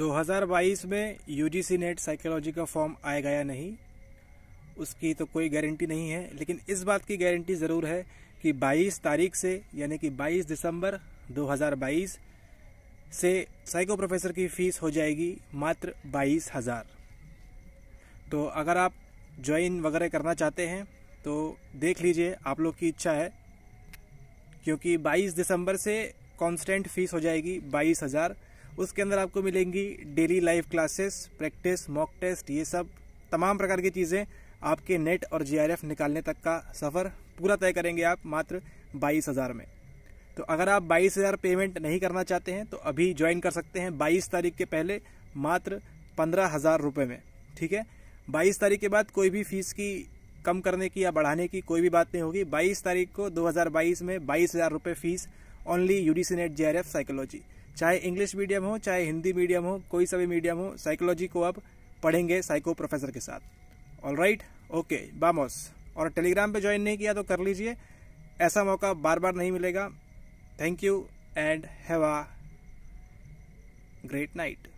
2022 में UGC NET psychology का form आएगा या नहीं उसकी तो कोई गारंटी नहीं है लेकिन इस बात की गारंटी ज़रूर है कि 22 तारीख से यानी कि 22 दिसंबर 2022 से साइको प्रोफेसर की फ़ीस हो जाएगी मात्र बाईस हज़ार तो अगर आप ज्वाइन वगैरह करना चाहते हैं तो देख लीजिए आप लोग की इच्छा है क्योंकि 22 दिसंबर से कांस्टेंट फीस हो जाएगी बाईस हज़ार उसके अंदर आपको मिलेंगी daily live classes practice mock test ये सब तमाम प्रकार की चीज़ें आपके नेट और जी निकालने तक का सफ़र पूरा तय करेंगे आप मात्र बाईस हज़ार में तो अगर आप बाईस हज़ार पेमेंट नहीं करना चाहते हैं तो अभी ज्वाइन कर सकते हैं बाईस तारीख के पहले मात्र पंद्रह हज़ार रुपये में ठीक है बाईस तारीख के बाद कोई भी फीस की कम करने की या बढ़ाने की कोई भी बात नहीं होगी 22 तारीख को 2022 में बाईस हज़ार रुपये fees only UGC NET J psychology चाहे इंग्लिश मीडियम हो चाहे हिंदी मीडियम हो कोई सा भी मीडियम हो साइकोलॉजी को आप पढ़ेंगे साइको प्रोफेसर के साथ ऑल राइट ओके बामोस और टेलीग्राम पे ज्वाइन नहीं किया तो कर लीजिए ऐसा मौका बार बार नहीं मिलेगा thank you and have a great night